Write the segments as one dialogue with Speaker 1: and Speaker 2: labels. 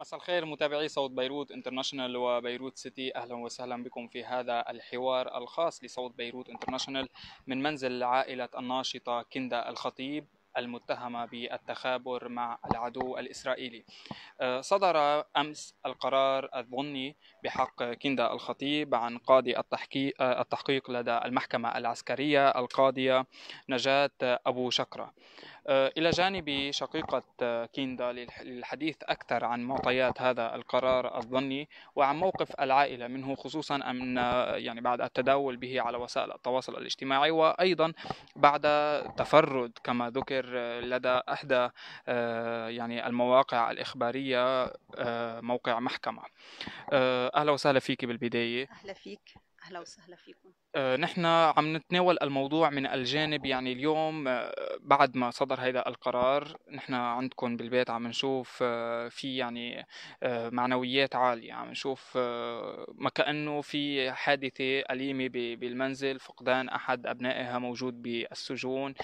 Speaker 1: مساء الخير متابعي صوت بيروت انترناشونال وبيروت سيتي اهلا وسهلا بكم في هذا الحوار الخاص لصوت بيروت انترناشونال من منزل عائله الناشطه كندا الخطيب المتهمة بالتخابر مع العدو الإسرائيلي أه، صدر أمس القرار الظني بحق كندا الخطيب عن قاضي التحقيق, أه، التحقيق لدى المحكمة العسكرية القاضية نجاة أبو شكرة آه، إلى جانب شقيقة آه، كيندا للحديث أكثر عن معطيات هذا القرار الظني وعن موقف العائلة منه خصوصا أن آه، يعني بعد التداول به على وسائل التواصل الاجتماعي وأيضا بعد تفرد كما ذكر لدى إحدى يعني المواقع الإخبارية موقع محكمة أهلا وسهلا فيك بالبداية
Speaker 2: أهلا فيك اهلا وسهلا فيكم
Speaker 1: آه، نحن عم نتناول الموضوع من الجانب يعني اليوم آه، بعد ما صدر هذا القرار نحن عندكم بالبيت عم نشوف آه، في يعني معنويات عالية عم نشوف ما كأنه في حادثة أليمة بالمنزل فقدان أحد أبنائها موجود بالسجون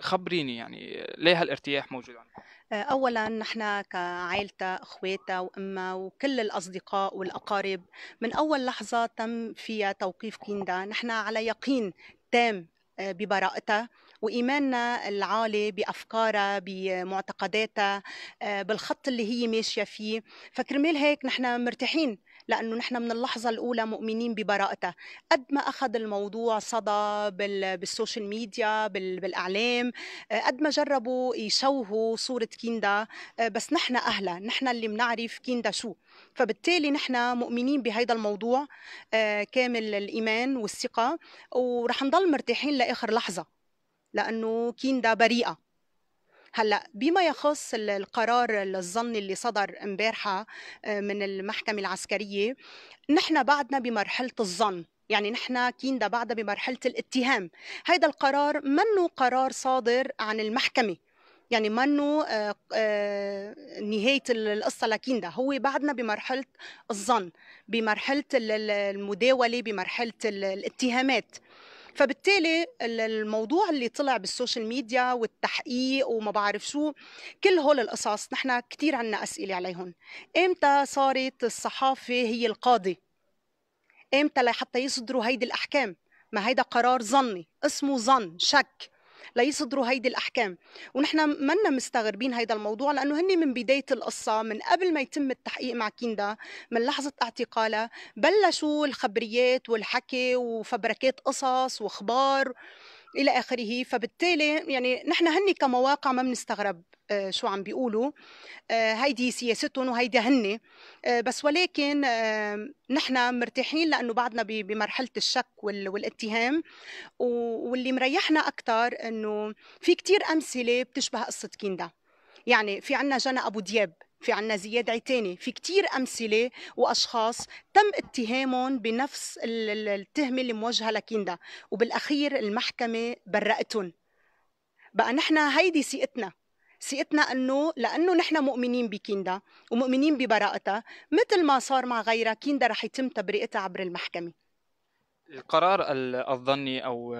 Speaker 1: خبريني يعني ليه هالارتياح موجود عندكم
Speaker 2: اولا نحن كعائلتها اخواتها وامها وكل الاصدقاء والاقارب من اول لحظه تم فيها توقيف كيندا نحن على يقين تام آه، ببراءتها وإيماننا العالي بأفكارها بمعتقداتها آه، بالخط اللي هي ماشية فيه فكرمال هيك نحن مرتاحين لانه نحن من اللحظه الاولى مؤمنين ببراءتها قد ما اخذ الموضوع صدى بالسوشيال ميديا بالاعلام آه، قد ما جربوا يشوهوا صوره كيندا آه، بس نحن اهلها نحن اللي بنعرف كيندا شو فبالتالي نحن مؤمنين بهذا الموضوع آه، كامل الايمان والثقه ورح نضل مرتاحين لاخر لحظه لانه كيندا بريئه هلا بما يخص القرار الظني اللي صدر امبارحه آه، من المحكمه العسكريه نحن بعدنا بمرحله الظن يعني نحن كيندا بعدها بمرحله الاتهام هذا القرار منه قرار صادر عن المحكمه يعني منه آه، آه، نهاية القصة لكيندا هو بعدنا بمرحلة الظن بمرحلة المداولة بمرحلة الاتهامات فبالتالي الموضوع اللي طلع بالسوشيال ميديا والتحقيق وما بعرف شو كل هول القصص نحن كثير عنا اسئله عليهم امتى صارت الصحافه هي القاضي امتى لحتى يصدروا هيدي الاحكام ما هيدا قرار ظني اسمه ظن شك ليصدروا هيدي الاحكام ونحن منا مستغربين هيدا الموضوع لانه هن من بدايه القصه من قبل ما يتم التحقيق مع كيندا من لحظه اعتقالها بلشوا الخبريات والحكي وفبركات قصص واخبار الى اخره فبالتالي يعني نحن هن كمواقع ما بنستغرب آه، شو عم بيقولوا آه، هيدي سياستهم وهيدي هن آه، بس ولكن نحن مرتاحين لانه بعدنا بمرحله الشك والاتهام واللي مريحنا اكثر انه في كثير امثله بتشبه قصه كيندا يعني في عنا جنى ابو دياب في عنا زياد عيتاني في كتير أمثلة وأشخاص تم اتهامهم بنفس التهمة اللي موجهة لكيندا وبالأخير المحكمة برأتهم بقى نحن هيدي سيئتنا سيئتنا انه لانه نحن مؤمنين بكيندا ومؤمنين ببراءتها مثل ما صار مع غيرها كيندا رح يتم تبرئتها عبر المحكمه
Speaker 1: القرار الظني او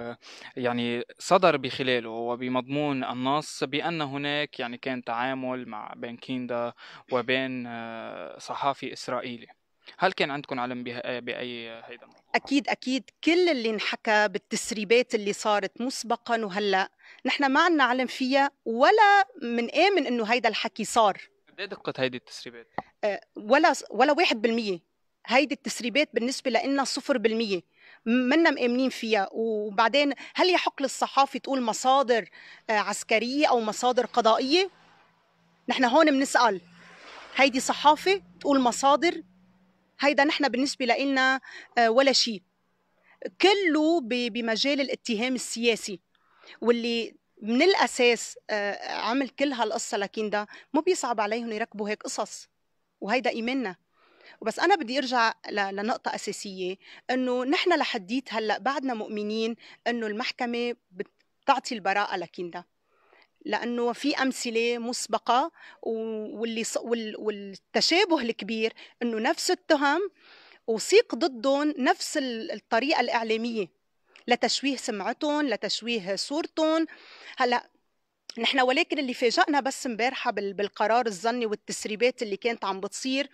Speaker 1: يعني صدر بخلاله وبمضمون النص بان هناك يعني كان تعامل مع بين كيندا وبين آه، صحافي اسرائيلي هل كان عندكم علم آه، باي هيدا
Speaker 2: اكيد اكيد كل اللي انحكى بالتسريبات اللي صارت مسبقا وهلا نحن ما عنا علم فيها ولا آمن إيه انه هيدا الحكي صار
Speaker 1: قد ايه دقة هيدي التسريبات؟
Speaker 2: آه، ولا ولا ولا 1% هيدي التسريبات بالنسبة لنا 0% منا مآمنين فيها وبعدين هل يحق للصحافة تقول مصادر آه، عسكرية أو مصادر قضائية؟ نحن هون بنسأل هيدي صحافة تقول مصادر هيدا نحن بالنسبة لنا آه، ولا شيء كله بمجال الاتهام السياسي واللي من الاساس آه، عمل كل هالقصه لكن ده مو بيصعب عليهم يركبوا هيك قصص وهيدا ايماننا بس انا بدي ارجع لنقطه اساسيه انه نحن لحديت هلا بعدنا مؤمنين انه المحكمه بتعطي البراءه لكندا لانه في امثله مسبقه واللي والتشابه الكبير انه نفس التهم وصيق ضدهم نفس الطريقه الاعلاميه لتشويه سمعتهم لتشويه صورتهم هلا نحن ولكن اللي فاجأنا بس امبارحه بالقرار الظني والتسريبات اللي كانت عم بتصير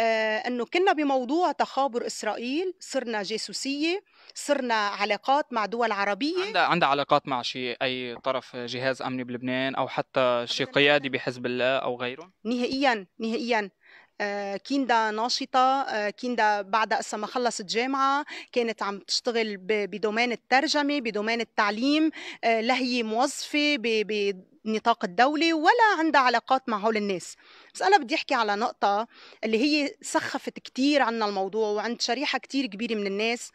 Speaker 2: آه، انه كنا بموضوع تخابر اسرائيل صرنا جاسوسيه صرنا علاقات مع دول عربيه عندها عندها
Speaker 1: علاقات مع شيء اي طرف جهاز امني بلبنان او حتى شيء قيادي بحزب الله او غيره
Speaker 2: نهائيا نهائيا آه، كيندا ناشطة آه، كيندا بعد أسا ما خلصت جامعة كانت عم تشتغل بدومين الترجمة بدومين التعليم آه، لا هي موظفة بنطاق الدولة ولا عندها علاقات مع هول الناس بس أنا بدي أحكي على نقطة اللي هي سخفت كتير عنا الموضوع وعند شريحة كتير كبيرة من الناس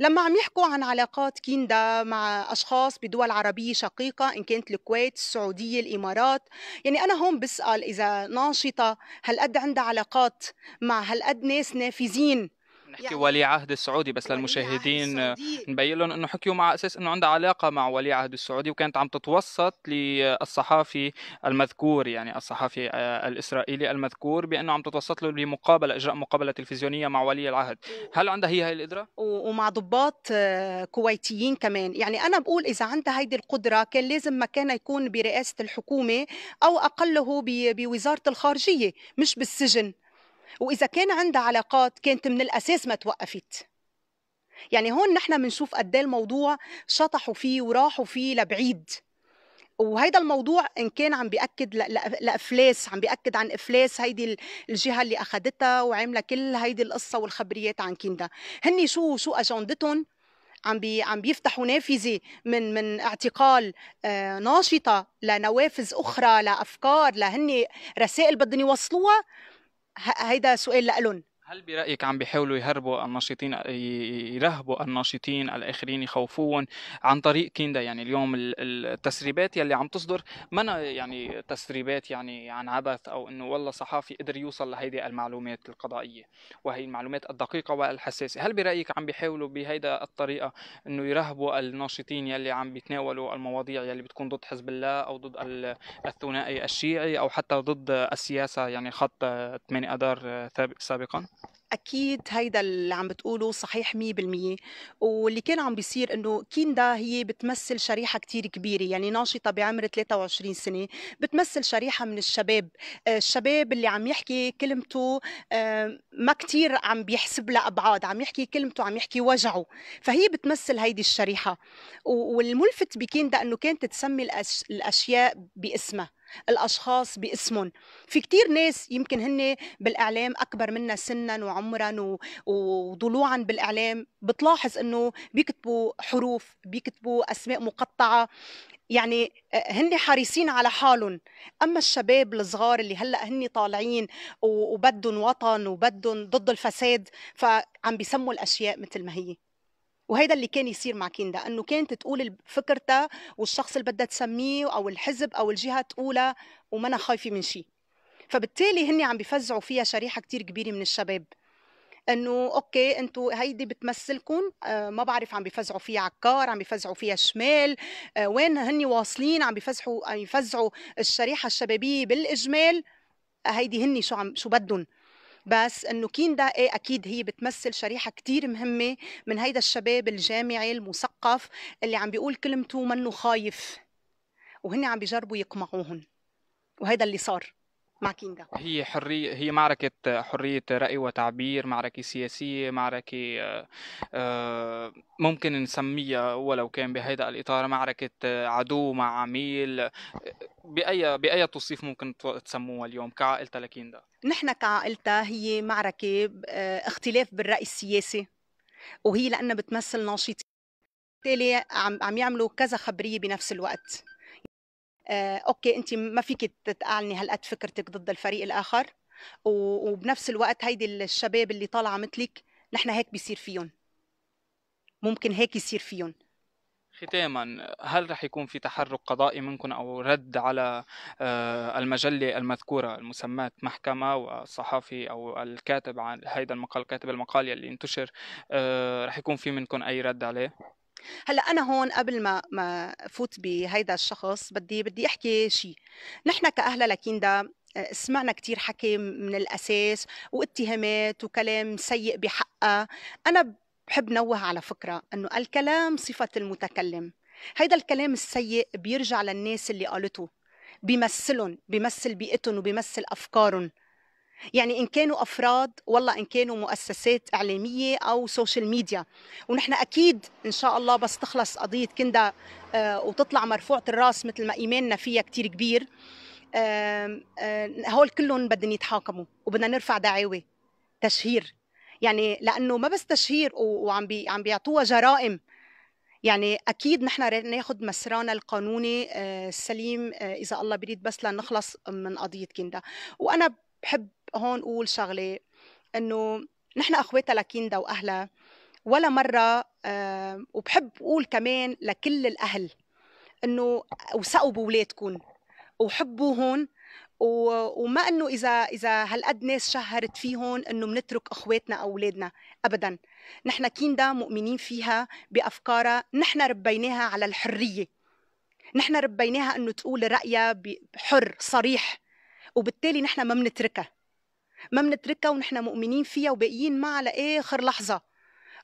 Speaker 2: لما عم يحكوا عن علاقات كيندا مع أشخاص بدول عربية شقيقة إن كانت الكويت السعودية الإمارات يعني أنا هون بسأل إذا ناشطة هل قد عندها علاقات مع هل قد ناس نافذين
Speaker 1: نحكي يعني ولي عهد السعودي بس للمشاهدين نبين لهم انه حكيوا مع اساس انه عندها علاقه مع ولي عهد السعودي وكانت عم تتوسط للصحافي المذكور يعني الصحافي آه، الاسرائيلي المذكور بانه عم تتوسط له لمقابله اجراء مقابله تلفزيونيه مع ولي العهد هل عندها هي هاي القدره
Speaker 2: ومع ضباط آه، كويتيين كمان يعني انا بقول اذا عندها هيدي القدره كان لازم مكانها يكون برئاسه الحكومه او اقله بوزاره الخارجيه مش بالسجن واذا كان عندها علاقات كانت من الاساس ما توقفت يعني هون نحن بنشوف قد إيه الموضوع شطحوا فيه وراحوا فيه لبعيد وهيدا الموضوع ان كان عم بياكد لافلاس عم بياكد عن افلاس هيدي الجهه اللي اخذتها وعامله كل هيدي القصه والخبريات عن كندا هن شو شو اجندتهم عم بي عم بيفتحوا نافذه من من اعتقال آه، ناشطه لنوافذ اخرى لافكار لهن رسائل بدهم يوصلوها هيدا سؤال لألن
Speaker 1: هل برأيك عم بيحاولوا يهربوا الناشطين يرهبوا الناشطين الآخرين يخوفوهم عن طريق كيندا يعني اليوم التسريبات يلي عم تصدر منا يعني تسريبات يعني عن عبث أو إنه والله صحافي قدر يوصل لهيدي المعلومات القضائية وهي المعلومات الدقيقة والحساسة هل برأيك عم بيحاولوا بهيدا الطريقة إنه يرهبوا الناشطين يلي عم بيتناولوا المواضيع يلي بتكون ضد حزب الله أو ضد الثنائي الشيعي أو حتى ضد السياسة يعني خط 8 أدار سابقا؟ اكيد هيدا
Speaker 2: اللي عم بتقوله صحيح 100% واللي كان عم بيصير انه كيندا هي بتمثل شريحه كثير كبيره يعني ناشطه بعمر 23 سنه بتمثل شريحه من الشباب آه، الشباب اللي عم يحكي كلمته آه، ما كثير عم بيحسب لها ابعاد عم يحكي كلمته عم يحكي وجعه فهي بتمثل هيدي الشريحه والملفت بكيندا انه كانت تسمي الاشياء باسمها الاشخاص باسمهم في كتير ناس يمكن هن بالاعلام اكبر منا سنا وعمرا وضلوعا بالاعلام بتلاحظ انه بيكتبوا حروف بيكتبوا اسماء مقطعه يعني هن حريصين على حالهم اما الشباب الصغار اللي هلا هن طالعين وبدهم وطن وبدهم ضد الفساد فعم بيسموا الاشياء مثل ما هي وهيدا اللي كان يصير مع كيندا انه كانت تقول فكرتها والشخص اللي بدها تسميه او الحزب او الجهه تقولها ومنا خايفه من شيء فبالتالي هن عم بفزعوا فيها شريحه كتير كبيره من الشباب انه اوكي انتم هيدي بتمثلكم آه ما بعرف عم بيفزعوا فيها عكار عم بيفزعوا فيها شمال آه وين هن واصلين عم بيفزعوا عم يفزعوا الشريحه الشبابيه بالاجمال هيدي هن شو عم شو بدهم بس انه كيندا ايه اكيد هي بتمثل شريحه كتير مهمه من هيدا الشباب الجامعي المثقف اللي عم بيقول كلمته منه خايف وهن عم بيجربوا يقمعوهم وهيدا اللي صار مع كيندا
Speaker 1: هي حرية هي معركة حرية رأي وتعبير معركة سياسية معركة آه، ممكن نسميها ولو كان بهذا الإطار معركة آه، عدو مع عميل آه، بأي بأي توصيف ممكن تسموها اليوم كعائلتها لكيندا
Speaker 2: نحن كعائلتها هي معركة اختلاف بالرأي السياسي وهي لأنها بتمثل ناشطين بالتالي عم عم يعملوا كذا خبريه بنفس الوقت آه، اوكي انت ما فيك تتقالني هالقد فكرتك ضد الفريق الاخر وبنفس الوقت هيدي الشباب اللي طالعه مثلك نحن هيك بيصير فيهم ممكن هيك يصير فيهم
Speaker 1: ختاما هل رح يكون في تحرك قضائي منكم او رد على آه، المجله المذكوره المسمات محكمه والصحفي او الكاتب عن هيدا المقال كاتب المقال اللي انتشر آه، رح يكون في منكم اي رد عليه؟
Speaker 2: هلا انا هون قبل ما ما فوت بهيدا الشخص بدي بدي احكي شيء نحن كاهلا لكيندا آه، سمعنا كتير حكي من الأساس واتهامات وكلام سيء بحقها أنا بحب نوه على فكرة أنه الكلام صفة المتكلم هيدا الكلام السيء بيرجع للناس اللي قالته بيمثلهم بيمثل بيئتهم وبيمثل أفكارهم يعني إن كانوا أفراد والله إن كانوا مؤسسات إعلامية أو سوشيال ميديا ونحن أكيد إن شاء الله بس تخلص قضية كندا آه، وتطلع مرفوعة الراس مثل ما إيماننا فيها كتير كبير آه، هول كلهم بدهم يتحاكموا وبدنا نرفع دعاوي تشهير يعني لانه ما بس تشهير وعم بي عم بيعطوها جرائم يعني اكيد نحن ناخذ مسرانا القانوني آه، السليم اذا الله بريد بس لنخلص من قضيه كندا وانا بحب هون قول شغله انه نحن اخواتها لكيندا واهلها ولا مره أه وبحب اقول كمان لكل الاهل انه وثقوا بولادكم وحبوهم وما انه اذا اذا هالقد ناس شهرت فيهم انه منترك اخواتنا او اولادنا ابدا نحن كيندا مؤمنين فيها بافكارها نحن ربيناها على الحريه نحن ربيناها انه تقول رايها حر صريح وبالتالي نحن ما منتركها ما بنتركها ونحن مؤمنين فيها وباقيين معها لاخر لحظه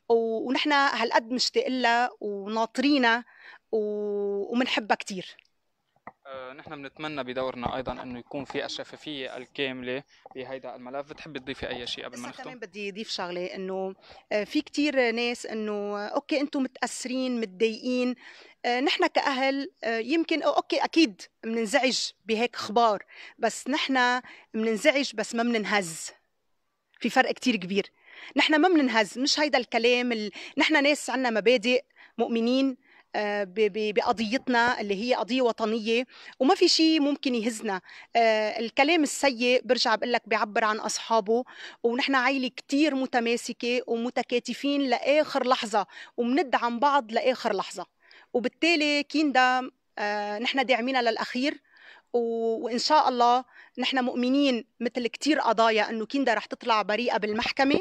Speaker 2: ونحن هالقد مشتاق لها وناطرينها ومنحبها كتير
Speaker 1: نحن بنتمنى بدورنا ايضا انه يكون في الشفافيه الكامله بهيدا الملف بتحبي تضيفي اي شيء قبل ما نختم كمان
Speaker 2: بدي اضيف شغله انه آه، في كثير ناس انه اوكي انتم متاثرين متضايقين آه، نحن كأهل آه، يمكن أوكي أكيد بننزعج بهيك أخبار بس نحن بننزعج بس ما بننهز في فرق كتير كبير نحن ما بننهز مش هيدا الكلام ال... نحن ناس عنا مبادئ مؤمنين آه، بقضيتنا اللي هي قضيه وطنيه وما في شيء ممكن يهزنا آه، الكلام السيء برجع بقول لك بيعبر عن اصحابه ونحن عائله كثير متماسكه ومتكاتفين لاخر لحظه وبندعم بعض لاخر لحظه وبالتالي كيندا آه، نحن داعمينها للاخير وان شاء الله نحن مؤمنين مثل كثير قضايا انه كيندا رح تطلع بريئه بالمحكمه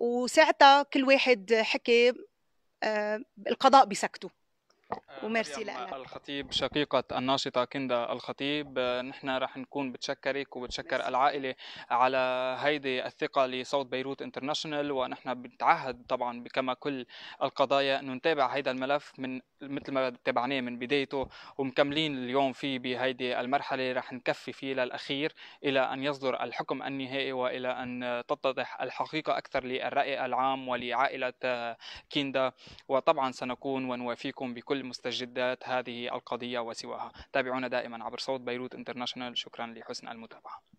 Speaker 2: وساعتها كل واحد حكي آه، القضاء بيسكته وميرسي لك
Speaker 1: الخطيب شقيقة الناشطة كندا الخطيب نحن راح نكون بتشكرك وبتشكر مرسي. العائلة على هيدي الثقة لصوت بيروت انترناشونال ونحن بنتعهد طبعا كما كل القضايا انه نتابع هيدا الملف من مثل ما تابعناه من بدايته ومكملين اليوم فيه بهيدي المرحلة راح نكفي فيه للأخير إلى أن يصدر الحكم النهائي وإلى أن تتضح الحقيقة أكثر للرأي العام ولعائلة كيندا وطبعا سنكون ونوافيكم بكل كل مستجدات هذه القضية وسواها تابعونا دائما عبر صوت بيروت انترناشنال شكرا لحسن المتابعة